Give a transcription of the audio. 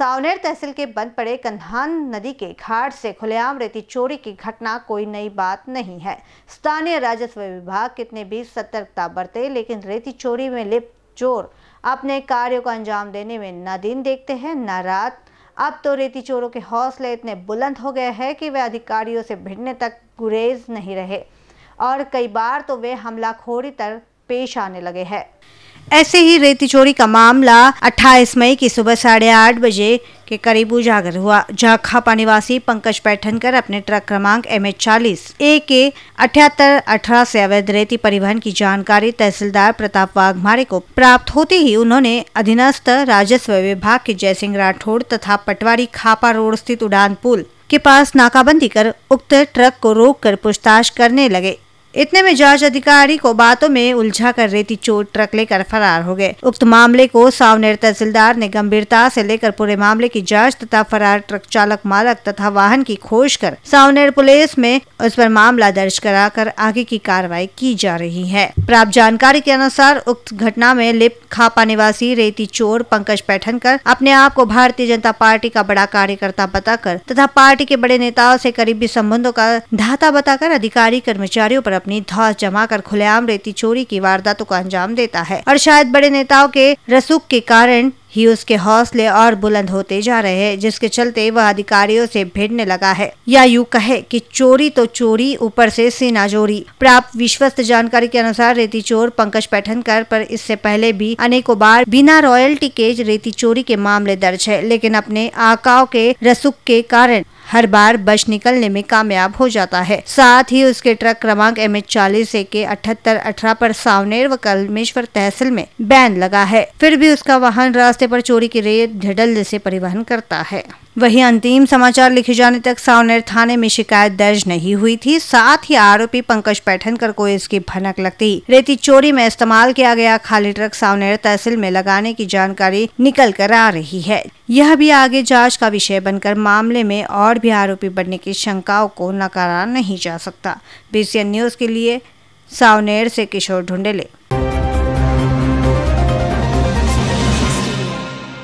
सावनेर तहसील के बंद पड़े कन्हान नदी के घाट से खुलेआम रेती चोरी की घटना कोई नई बात नहीं है स्थानीय राजस्व विभाग कितने भी सतर्कता बरते लेकिन रेती चोरी में लिप चोर अपने कार्यों को अंजाम देने में न दिन देखते हैं न रात अब तो रेती चोरों के हौसले इतने बुलंद हो गए हैं कि वे अधिकारियों से भिड़ने तक गुरेज नहीं रहे और कई बार तो वे हमलाखोरी तर पेश आने लगे हैं ऐसे ही रेती चोरी का मामला 28 मई की सुबह साढ़े आठ बजे के करीब उजागर हुआ जहां खापा निवासी पंकज पैठनकर अपने ट्रक क्रमांक एम एच चालीस ए के अठहत्तर अठारह से अवैध रेती परिवहन की जानकारी तहसीलदार प्रताप वाघमारे को प्राप्त होते ही उन्होंने अधीनस्थ राजस्व विभाग के जयसिंह राठौड़ तथा पटवारी खापा रोड स्थित उड़ान पुल के पास नाकाबंदी कर उक्त ट्रक को रोक कर पूछताछ करने लगे इतने में जांच अधिकारी को बातों में उलझा कर रेती चोर ट्रक लेकर फरार हो गए उक्त मामले को सावनेर तहसीलदार ने गंभीरता से लेकर पूरे मामले की जांच तथा फरार ट्रक चालक मालक तथा वाहन की खोज कर सावनेर पुलिस में उस पर मामला दर्ज कराकर आगे की कार्रवाई की जा रही है प्राप्त जानकारी के अनुसार उक्त घटना में लिप खापा निवासी रेती चोर पंकज पैठन कर अपने आप को भारतीय जनता पार्टी का बड़ा कार्यकर्ता बताकर तथा पार्टी के बड़े नेताओं से करीबी संबंधों का धाता बताकर अधिकारी कर्मचारियों आरोप अपनी धौस जमाकर खुलेआम रेती चोरी की वारदातों को अंजाम देता है और शायद बड़े नेताओं के रसूख के कारण ही उसके हौसले और बुलंद होते जा रहे हैं जिसके चलते वह अधिकारियों से भिड़ने लगा है या यू कहे कि चोरी तो चोरी ऊपर से सेना जोरी प्राप्त विश्वस्त जानकारी के अनुसार रेती चोर पंकज पैठनकर पर इससे पहले भी अनेकों बार बिना रॉयल्टी के रेती चोरी के मामले दर्ज है लेकिन अपने आकाओ के रसुक के कारण हर बार बच निकलने में कामयाब हो जाता है साथ ही उसके ट्रक क्रमांक एम एच चालीस ए के अठहत्तर अठारह पर सावनेर व कलमेश्वर तहसील में बैन लगा है फिर भी उसका वाहन रास्ते पर चोरी की रेत ढडलने से परिवहन करता है वहीं अंतिम समाचार लिखे जाने तक सावनेर थाने में शिकायत दर्ज नहीं हुई थी साथ ही आरोपी पंकज पैठनकर को इसकी भनक लगती रेती चोरी में इस्तेमाल किया गया खाली ट्रक सावनेर तहसील में लगाने की जानकारी निकल कर आ रही है यह भी आगे जांच का विषय बनकर मामले में और भी आरोपी बनने की शंकाओं को नकारा नहीं जा सकता बीसीएन न्यूज के लिए सावनेर से किशोर ढूंढेले